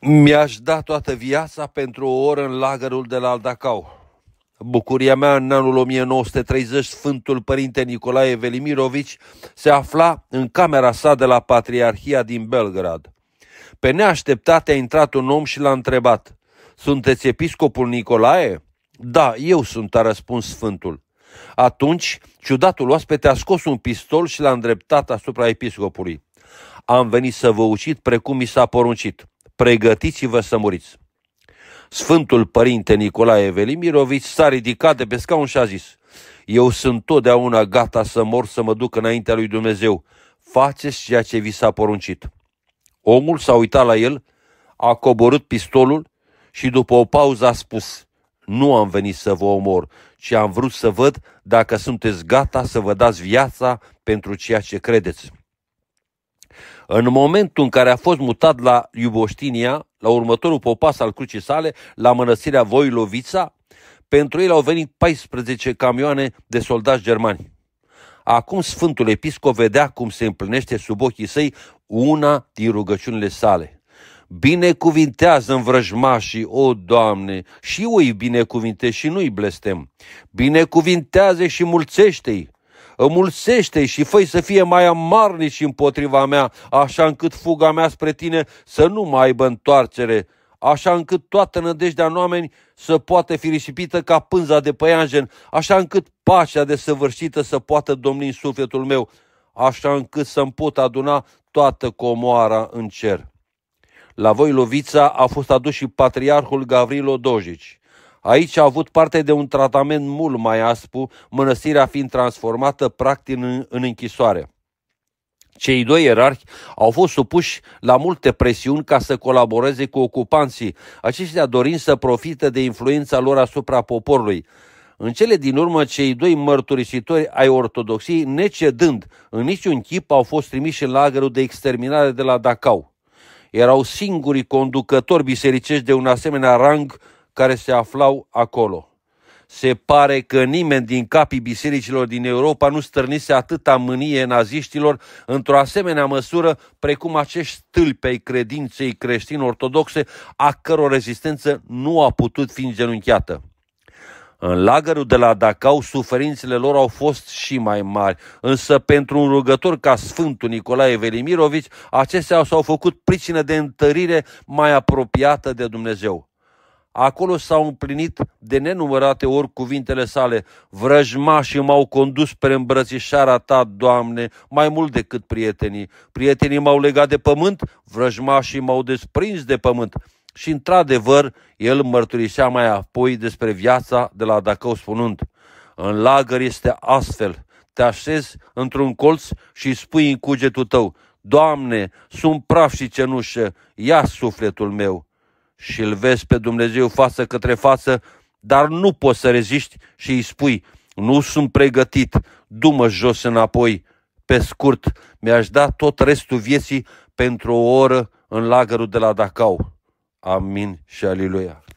Mi-aș da toată viața pentru o oră în lagărul de la Aldacau. Bucuria mea în anul 1930, Sfântul Părinte Nicolae Velimirovici se afla în camera sa de la Patriarhia din Belgrad. Pe neașteptate a intrat un om și l-a întrebat, Sunteți episcopul Nicolae?" Da, eu sunt," a răspuns Sfântul. Atunci, ciudatul oaspete a scos un pistol și l-a îndreptat asupra episcopului. Am venit să vă ucid precum mi s-a poruncit pregătiți-vă să muriți. Sfântul Părinte Nicolae Velimirovic s-a ridicat de pe scaun și a zis, Eu sunt totdeauna gata să mor să mă duc înaintea lui Dumnezeu, faceți ceea ce vi s-a poruncit. Omul s-a uitat la el, a coborât pistolul și după o pauză a spus, nu am venit să vă omor, ci am vrut să văd dacă sunteți gata să vă dați viața pentru ceea ce credeți. În momentul în care a fost mutat la Iuboștinia, la următorul popas al crucii sale, la mănăstirea Voilovița, pentru el au venit 14 camioane de soldați germani. Acum Sfântul Episcop vedea cum se împlinește sub ochii săi una din rugăciunile sale. Binecuvintează în vrăjmașii, o Doamne, și îi binecuvinte și nu-i blestem. Binecuvintează și mulțește-i, Amulsește-i și fă să fie mai amarni și împotriva mea, așa încât fuga mea spre tine să nu mai aibă întoarcere, așa încât toată nădejdea în oameni să poată fi risipită ca pânza de păianjen, așa încât pacea desăvârșită să poată domni în sufletul meu, așa încât să-mi pot aduna toată comoara în cer. La voi, Lovița, a fost adus și patriarhul Gavrilo Dojici, Aici a avut parte de un tratament mult mai aspru, mănăstirea fiind transformată practic în, în închisoare. Cei doi erarhi au fost supuși la multe presiuni ca să colaboreze cu ocupanții, aceștia dorind să profite de influența lor asupra poporului. În cele din urmă, cei doi mărturisitori ai ortodoxiei, necedând în niciun chip, au fost trimiși în lagărul de exterminare de la Dacau. Erau singurii conducători bisericești de un asemenea rang care se aflau acolo. Se pare că nimeni din capii bisericilor din Europa nu stârnise atâta mânie naziștilor într-o asemenea măsură precum acești stâlpi ai credinței creștin-ortodoxe, a căror rezistență nu a putut fi îngenunchiată. În lagărul de la Dacau, suferințele lor au fost și mai mari, însă pentru un rugător ca Sfântul Nicolae Velimirovici, acestea s-au făcut pricină de întărire mai apropiată de Dumnezeu. Acolo s-au împlinit de nenumărate ori cuvintele sale. Vrăjmașii m-au condus spre îmbrățișarea ta, Doamne, mai mult decât prietenii. Prietenii m-au legat de pământ, vrăjmașii m-au desprins de pământ. Și într-adevăr, el mărturisea mai apoi despre viața de la Dacău spunând, În lagăr este astfel, te așezi într-un colț și spui în cugetul tău, Doamne, sunt praf și cenușă, ia sufletul meu și îl vezi pe Dumnezeu față către față, dar nu poți să reziști și îi spui, nu sunt pregătit, dumă jos înapoi. Pe scurt, mi-aș da tot restul vieții pentru o oră în lagărul de la Dacau. Amin și aliluia.